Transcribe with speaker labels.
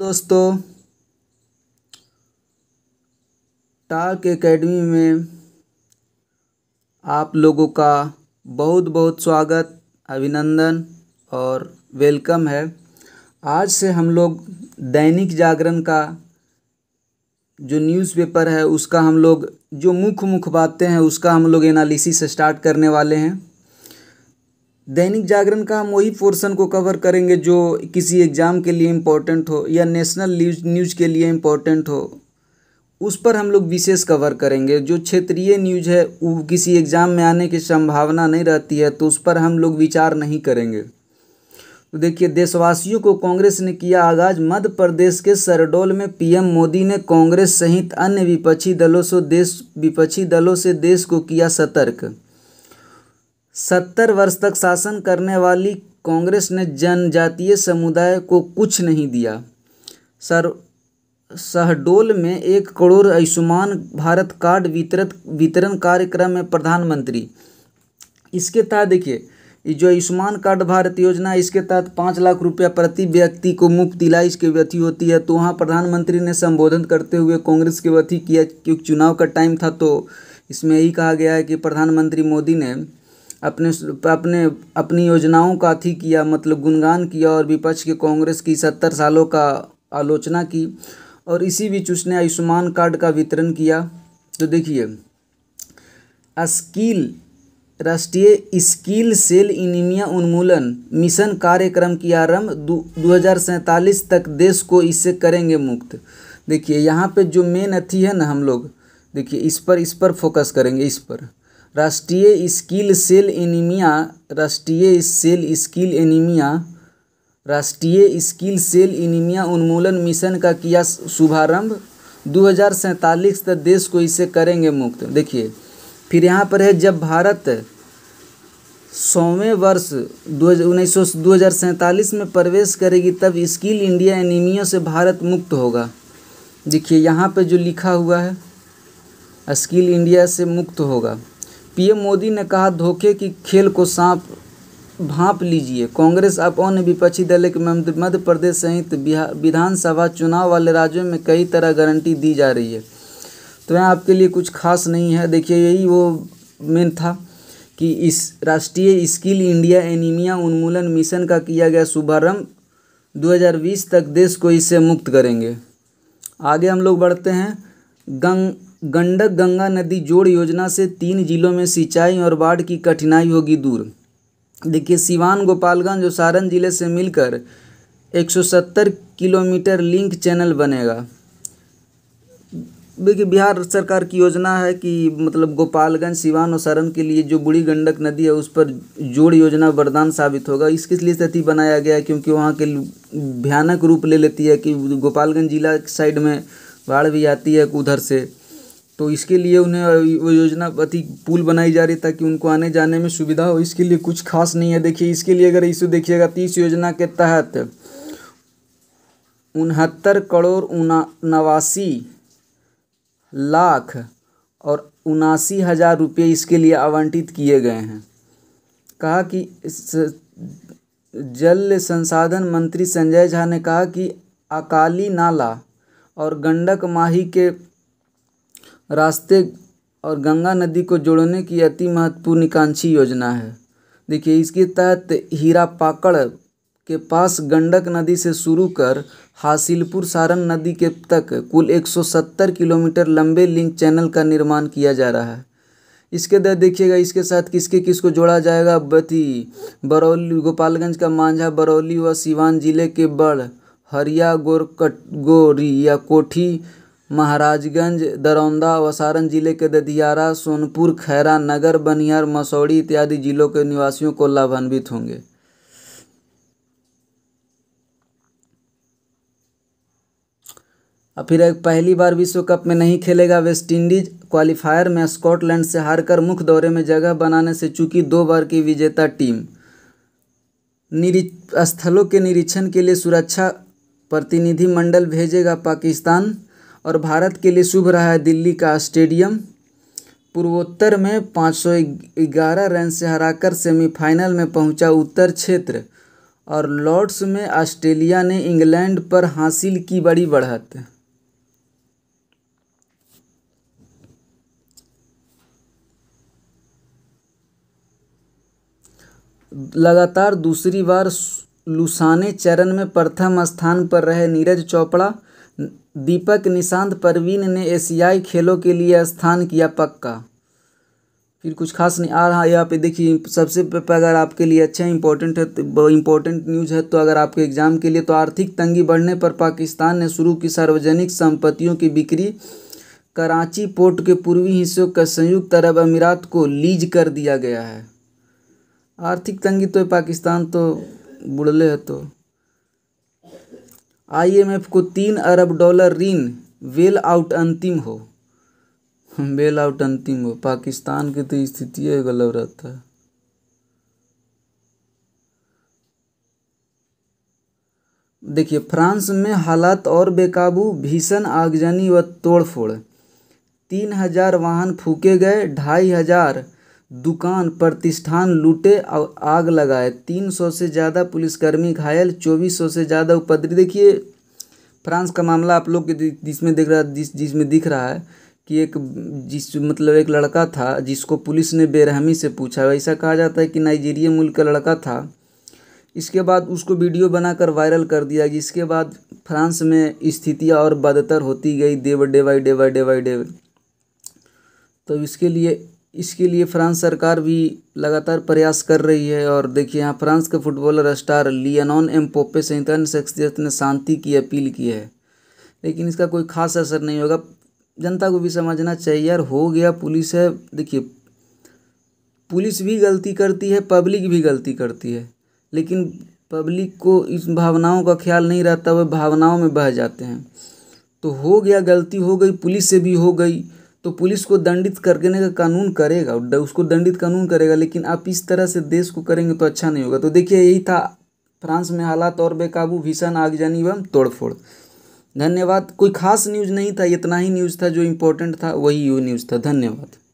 Speaker 1: दोस्तों टाक एकेडमी में आप लोगों का बहुत बहुत स्वागत अभिनंदन और वेलकम है आज से हम लोग दैनिक जागरण का जो न्यूज़पेपर है उसका हम लोग जो मुख्य मुख्य बातें हैं उसका हम लोग एनालिसिस स्टार्ट करने वाले हैं दैनिक जागरण का हम वही पोर्सन को कवर करेंगे जो किसी एग्ज़ाम के लिए इम्पोर्टेंट हो या नेशनल न्यूज न्यूज के लिए इम्पोर्टेंट हो उस पर हम लोग विशेष कवर करेंगे जो क्षेत्रीय न्यूज है वो किसी एग्ज़ाम में आने की संभावना नहीं रहती है तो उस पर हम लोग विचार नहीं करेंगे तो देखिए देशवासियों को कांग्रेस ने किया आगाज मध्य प्रदेश के सरडोल में पीएम मोदी ने कांग्रेस सहित अन्य विपक्षी दलों से देश विपक्षी दलों से देश को किया सतर्क सत्तर वर्ष तक शासन करने वाली कांग्रेस ने जनजातीय समुदाय को कुछ नहीं दिया सर शहडोल में एक करोड़ आयुष्मान भारत कार्ड वितरित वितरण कार्यक्रम में प्रधानमंत्री इसके तहत देखिए ये जो आयुष्मान कार्ड भारत योजना इसके तहत पाँच लाख रुपया प्रति व्यक्ति को मुफ्त इलाज की व्यथी होती है तो वहाँ प्रधानमंत्री ने संबोधन करते हुए कांग्रेस के व्यथी किया क्योंकि चुनाव का टाइम था तो इसमें यही कहा गया है कि प्रधानमंत्री मोदी ने अपने अपने अपनी योजनाओं का अथी किया मतलब गुणगान किया और विपक्ष के कांग्रेस की सत्तर सालों का आलोचना की और इसी बीच उसने आयुष्मान कार्ड का वितरण किया तो देखिए स्किल राष्ट्रीय स्किल सेल इनिमिया उन्मूलन मिशन कार्यक्रम की आरंभ दो हज़ार सैंतालीस तक देश को इससे करेंगे मुक्त देखिए यहाँ पे जो मेन अथी है ना हम लोग देखिए इस पर इस पर फोकस करेंगे इस पर राष्ट्रीय स्किल सेल एनीमिया राष्ट्रीय सेल स्किल एनीमिया राष्ट्रीय स्किल सेल एनीमिया उन्मूलन मिशन का किया शुभारंभ दो हज़ार सैंतालीस तक देश को इसे करेंगे मुक्त देखिए फिर यहाँ पर है जब भारत सौवें वर्ष दो उन्नीस सौ दो हज़ार सैंतालीस में प्रवेश करेगी तब स्किल इंडिया एनीमिया से भारत मुक्त होगा देखिए यहाँ पे जो लिखा हुआ है स्किल इंडिया से मुक्त होगा पीएम मोदी ने कहा धोखे की खेल को सांप भाप लीजिए कांग्रेस अब अन्य विपक्षी दल के मध्य प्रदेश सहित विधानसभा चुनाव वाले राज्यों में कई तरह गारंटी दी जा रही है तो यहाँ आपके लिए कुछ खास नहीं है देखिए यही वो मेन था कि इस राष्ट्रीय स्किल इंडिया एनीमिया उन्मूलन मिशन का किया गया शुभारंभ 2020 तक देश को इससे मुक्त करेंगे आगे हम लोग बढ़ते हैं गंग गंडक गंगा नदी जोड़ योजना से तीन जिलों में सिंचाई और बाढ़ की कठिनाई होगी दूर देखिए सिवान गोपालगंज और सारण जिले से मिलकर 170 किलोमीटर लिंक चैनल बनेगा देखिए बिहार सरकार की योजना है कि मतलब गोपालगंज सिवान और सारण के लिए जो बूढ़ी गंडक नदी है उस पर जोड़ योजना वरदान साबित होगा इसके लिए स्थिति बनाया गया है क्योंकि वहाँ के भयानक रूप ले लेती है कि गोपालगंज जिला साइड में बाढ़ भी आती है उधर से तो इसके लिए उन्हें वो योजना अति पुल बनाई जा रही ताकि उनको आने जाने में सुविधा हो इसके लिए कुछ खास नहीं है देखिए इसके लिए अगर इशू देखिएगा तो इस योजना के तहत उनहत्तर करोड़ उना नवासी लाख और उनासी हज़ार रुपये इसके लिए आवंटित किए गए हैं कहा कि जल संसाधन मंत्री संजय झा ने कहा कि अकाली नाला और गंडक माही के रास्ते और गंगा नदी को जोड़ने की अति महत्वपूर्ण कांक्षी योजना है देखिए इसके तहत हीरा पाकड़ के पास गंडक नदी से शुरू कर हासिलपुर सारण नदी के तक कुल 170 किलोमीटर लंबे लिंक चैनल का निर्माण किया जा रहा है इसके तहत देखिएगा इसके साथ किसके किसको जोड़ा जाएगा बती बरौली गोपालगंज का मांझा बरौली व सिवान जिले के बड़ हरिया गोरकट गोरी या कोठी महाराजगंज दरौंदा व सारण जिले के ददियारा सोनपुर खैरा नगर बनियार मसौड़ी इत्यादि जिलों के निवासियों को लाभान्वित होंगे फिर एक पहली बार विश्व कप में नहीं खेलेगा वेस्टइंडीज क्वालिफायर में स्कॉटलैंड से हारकर मुख्य दौरे में जगह बनाने से चूकी दो बार की विजेता टीम स्थलों के निरीक्षण के लिए सुरक्षा प्रतिनिधि मंडल भेजेगा पाकिस्तान और भारत के लिए शुभ रहा है दिल्ली का स्टेडियम पूर्वोत्तर में 511 रन से हराकर सेमीफाइनल में पहुंचा उत्तर क्षेत्र और लॉर्ड्स में ऑस्ट्रेलिया ने इंग्लैंड पर हासिल की बड़ी बढ़त लगातार दूसरी बार लुसाने चरण में प्रथम स्थान पर रहे नीरज चोपड़ा दीपक निशांत परवीन ने एशियाई खेलों के लिए स्थान किया पक्का फिर कुछ खास नहीं आ रहा यहाँ पे देखिए सबसे अगर आपके लिए अच्छा इंपॉर्टेंट है तो इम्पोर्टेंट न्यूज़ है तो अगर आपके एग्ज़ाम के लिए तो आर्थिक तंगी बढ़ने पर पाकिस्तान ने शुरू की सार्वजनिक संपत्तियों की बिक्री कराची पोर्ट के पूर्वी हिस्सों का संयुक्त अरब अमीरात को लीज कर दिया गया है आर्थिक तंगी तो पाकिस्तान तो बुड़ले है तो आईएमएफ को तीन अरब डॉलर ऋण वेल आउट अंतिम हो वेल आउट अंतिम हो पाकिस्तान की तो स्थिति गलत रहता है देखिए फ्रांस में हालात और बेकाबू भीषण आगजनी व तोड़फोड़ तीन हजार वाहन फूके गए ढाई हजार दुकान प्रतिष्ठान लूटे और आग लगाए तीन सौ से ज़्यादा पुलिसकर्मी घायल चौबीस सौ से ज़्यादा उपद्रवी देखिए फ्रांस का मामला आप लोग के जिसमें दिख रहा जिस जिसमें दिख रहा है कि एक जिस मतलब एक लड़का था जिसको पुलिस ने बेरहमी से पूछा वैसा कहा जाता है कि नाइजीरिया मूल का लड़का था इसके बाद उसको वीडियो बनाकर वायरल कर दिया जिसके बाद फ्रांस में स्थितियाँ और बदतर होती गई day day by day by day by day तो इसके लिए इसके लिए फ्रांस सरकार भी लगातार प्रयास कर रही है और देखिए यहाँ फ्रांस के फुटबॉलर स्टार लियनॉन एम्पोपे सहित अन्य शख्सियत ने शांति की अपील की है लेकिन इसका कोई खास असर नहीं होगा जनता को भी समझना चाहिए यार हो गया पुलिस है देखिए पुलिस भी गलती करती है पब्लिक भी गलती करती है लेकिन पब्लिक को इस भावनाओं का ख्याल नहीं रहता वह भावनाओं में बह जाते हैं तो हो गया गलती हो गई पुलिस से भी हो गई तो पुलिस को दंडित करने का कानून करेगा उसको दंडित कानून करेगा लेकिन आप इस तरह से देश को करेंगे तो अच्छा नहीं होगा तो देखिए यही था फ्रांस में हालात और बेकाबू भीषण आगजनी एवं तोड़फोड़ धन्यवाद कोई खास न्यूज़ नहीं था इतना ही न्यूज़ था जो इम्पोर्टेंट था वही यू न्यूज़ था धन्यवाद